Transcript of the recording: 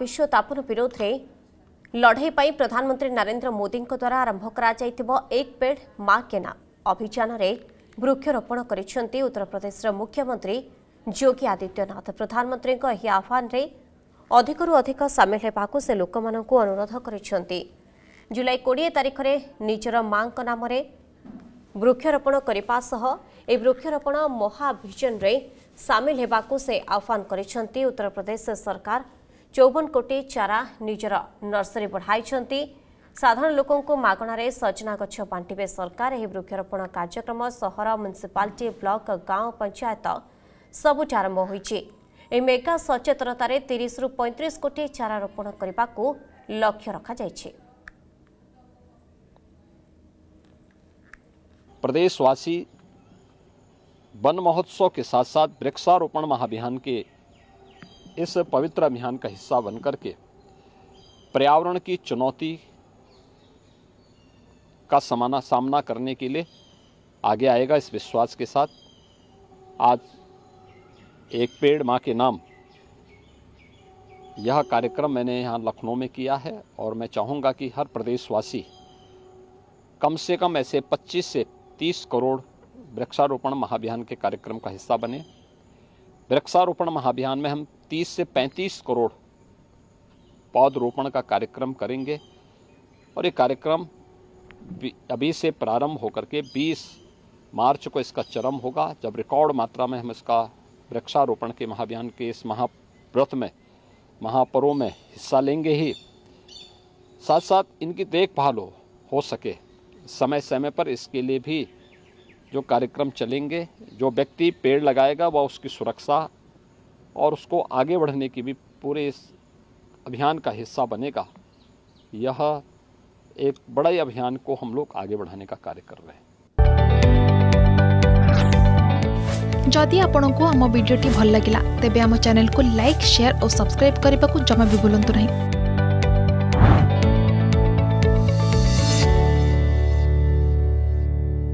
ବିଶ୍ୱତାପନ ବିରୋଧରେ ଲଢ଼େଇ ପାଇଁ ପ୍ରଧାନମନ୍ତ୍ରୀ ନରେନ୍ଦ୍ର ମୋଦିଙ୍କ ଦ୍ୱାରା ଆରମ୍ଭ କରାଯାଇଥିବା ଏକ୍ ପେଡ୍ ମା କେନା ଅଭିଯାନରେ ବୃକ୍ଷରୋପଣ କରିଛନ୍ତି ଉତ୍ତରପ୍ରଦେଶର ମୁଖ୍ୟମନ୍ତ୍ରୀ ଯୋଗୀ ଆଦିତ୍ୟନାଥ ପ୍ରଧାନମନ୍ତ୍ରୀଙ୍କ ଏହି ଆହ୍ୱାନରେ ଅଧିକରୁ ଅଧିକ ସାମିଲ ହେବାକୁ ସେ ଲୋକମାନଙ୍କୁ ଅନୁରୋଧ କରିଛନ୍ତି ଜୁଲାଇ କୋଡ଼ିଏ ତାରିଖରେ ନିଜର ମାଙ୍କ ନାମରେ ବୃକ୍ଷରୋପଣ କରିବା ସହ ଏହି ବୃକ୍ଷରୋପଣ ମହାଭିଜନରେ ସାମିଲ ହେବାକୁ ସେ ଆହ୍ୱାନ କରିଛନ୍ତି ଉତ୍ତରପ୍ରଦେଶ ସରକାର ଚଉବନ କୋଟି ଚାରା ନିଜର ନର୍ସରୀ ବଢ଼ାଇଛନ୍ତି ସାଧାରଣ ଲୋକଙ୍କୁ ମାଗଣାରେ ସଜନା ଗଛ ବାଣ୍ଟିବେ ସରକାର ଏହି ବୃକ୍ଷରୋପଣ କାର୍ଯ୍ୟକ୍ରମ ସହର ମ୍ୟୁନିସିପାଲିଟି ବ୍ଲକ ଗାଁ ପଞ୍ଚାୟତ ସବୁଠି ଆରମ୍ଭ ହୋଇଛି ଏହି ମେଗା ସଚେତନତାରେ ତିରିଶରୁ ପଇଁତିରିଶ କୋଟି ଚାରା ରୋପଣ କରିବାକୁ ଲକ୍ଷ୍ୟ ରଖାଯାଇଛି ପ୍ରଦେଶବାସୀ ବନ ମହୋତ୍ସବ କେ ସାଥ ସାଥ ବୃକ୍ଷାରୋପଣ ମହାଭିଯାନ इस पवित्र अभियान का हिस्सा बन करके पर्यावरण की चुनौती का समाना सामना करने के लिए आगे आएगा इस विश्वास के साथ आज एक पेड़ माँ के नाम यह कार्यक्रम मैंने यहाँ लखनऊ में किया है और मैं चाहूँगा कि हर प्रदेशवासी कम से कम ऐसे 25 से 30 करोड़ वृक्षारोपण महाभियान के कार्यक्रम का हिस्सा बने वृक्षारोपण महाभियान में हम 30 से 35 करोड़ पौधरोपण का कार्यक्रम करेंगे और ये कार्यक्रम अभी से प्रारंभ होकर के 20 मार्च को इसका चरम होगा जब रिकॉर्ड मात्रा में हम इसका वृक्षारोपण के महाभियान के इस महाव्रत में महापर्व में हिस्सा लेंगे ही साथ साथ इनकी देखभाल हो हो सके समय समय पर इसके लिए भी जो कार्यक्रम चलेंगे जो व्यक्ति पेड़ लगाएगा वह उसकी सुरक्षा और उसको आगे बढ़ने की भी पूरे इस अभियान का हिस्सा बनेगा यह एक बड़ा ही अभियान को हम लोग आगे बढ़ाने का कार्य कर रहे हैं जदि आपण को आम भिडी भल लगा तेब आम को लाइक शेयर और सब्सक्राइब करने को जमा भी बुलां नहीं